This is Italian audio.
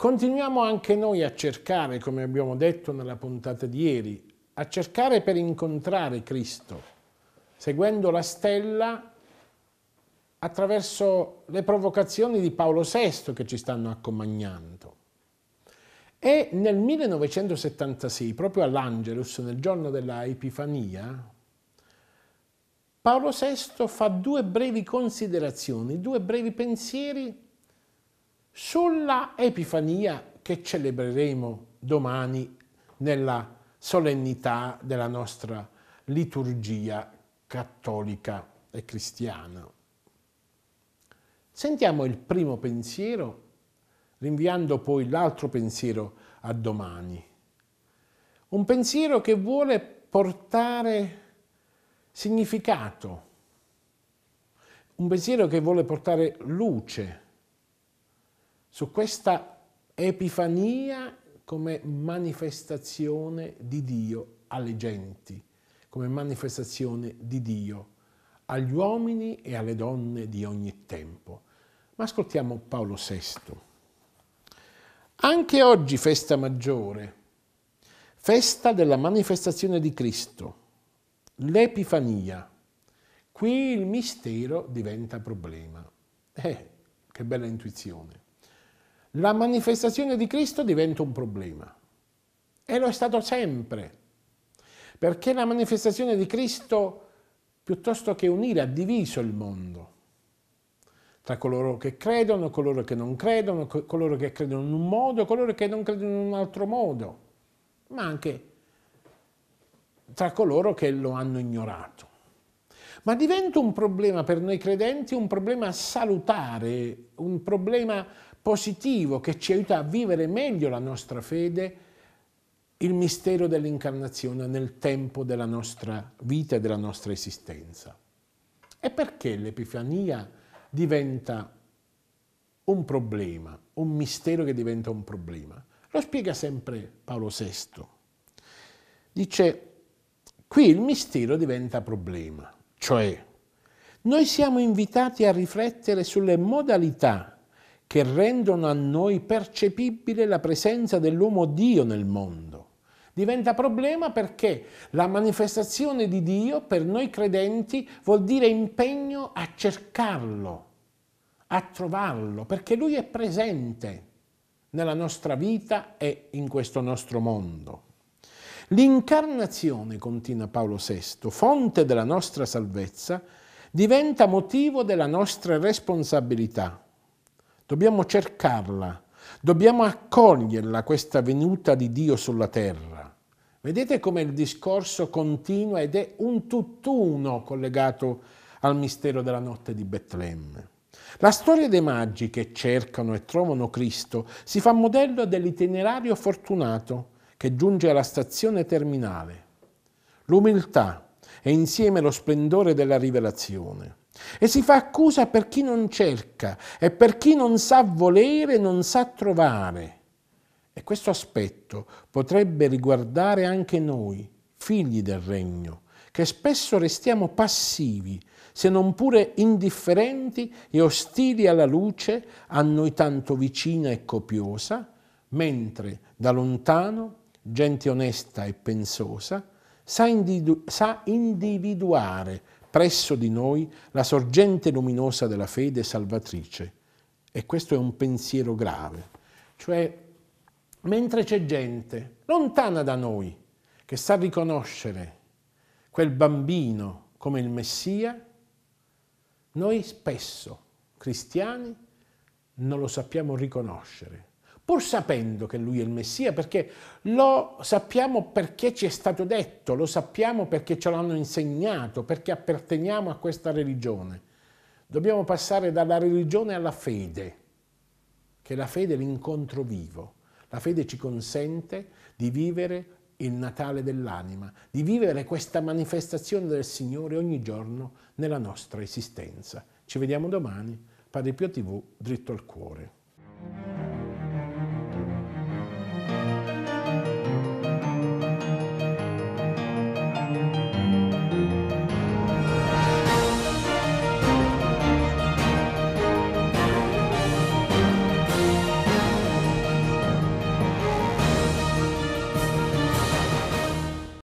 Continuiamo anche noi a cercare, come abbiamo detto nella puntata di ieri, a cercare per incontrare Cristo, seguendo la stella attraverso le provocazioni di Paolo VI che ci stanno accompagnando. E nel 1976, proprio all'Angelus, nel giorno della Epifania, Paolo VI fa due brevi considerazioni, due brevi pensieri sulla Epifania che celebreremo domani nella solennità della nostra liturgia cattolica e cristiana. Sentiamo il primo pensiero, rinviando poi l'altro pensiero a domani. Un pensiero che vuole portare significato, un pensiero che vuole portare luce, su questa epifania come manifestazione di Dio alle genti, come manifestazione di Dio agli uomini e alle donne di ogni tempo. Ma ascoltiamo Paolo VI. Anche oggi festa maggiore, festa della manifestazione di Cristo, l'Epifania. Qui il mistero diventa problema. Eh, che bella intuizione la manifestazione di Cristo diventa un problema. E lo è stato sempre. Perché la manifestazione di Cristo, piuttosto che unire, ha diviso il mondo. Tra coloro che credono, coloro che non credono, coloro che credono in un modo, coloro che non credono in un altro modo. Ma anche tra coloro che lo hanno ignorato. Ma diventa un problema per noi credenti, un problema salutare, un problema positivo che ci aiuta a vivere meglio la nostra fede, il mistero dell'incarnazione nel tempo della nostra vita e della nostra esistenza. E perché l'Epifania diventa un problema, un mistero che diventa un problema? Lo spiega sempre Paolo VI. Dice, qui il mistero diventa problema, cioè noi siamo invitati a riflettere sulle modalità che rendono a noi percepibile la presenza dell'uomo Dio nel mondo. Diventa problema perché la manifestazione di Dio per noi credenti vuol dire impegno a cercarlo, a trovarlo, perché Lui è presente nella nostra vita e in questo nostro mondo. L'incarnazione, continua Paolo VI, fonte della nostra salvezza, diventa motivo della nostra responsabilità Dobbiamo cercarla, dobbiamo accoglierla questa venuta di Dio sulla terra. Vedete come il discorso continua ed è un tutt'uno collegato al mistero della notte di Betlemme. La storia dei magi che cercano e trovano Cristo si fa modello dell'itinerario fortunato che giunge alla stazione terminale. L'umiltà e insieme lo splendore della rivelazione. E si fa accusa per chi non cerca e per chi non sa volere, non sa trovare. E questo aspetto potrebbe riguardare anche noi, figli del regno, che spesso restiamo passivi, se non pure indifferenti e ostili alla luce a noi tanto vicina e copiosa, mentre da lontano gente onesta e pensosa sa, individu sa individuare presso di noi la sorgente luminosa della fede salvatrice. E questo è un pensiero grave. Cioè, mentre c'è gente lontana da noi che sa riconoscere quel bambino come il Messia, noi spesso, cristiani, non lo sappiamo riconoscere pur sapendo che lui è il Messia, perché lo sappiamo perché ci è stato detto, lo sappiamo perché ce l'hanno insegnato, perché apparteniamo a questa religione. Dobbiamo passare dalla religione alla fede, che la fede è l'incontro vivo. La fede ci consente di vivere il Natale dell'anima, di vivere questa manifestazione del Signore ogni giorno nella nostra esistenza. Ci vediamo domani, Padre Pio TV, dritto al cuore.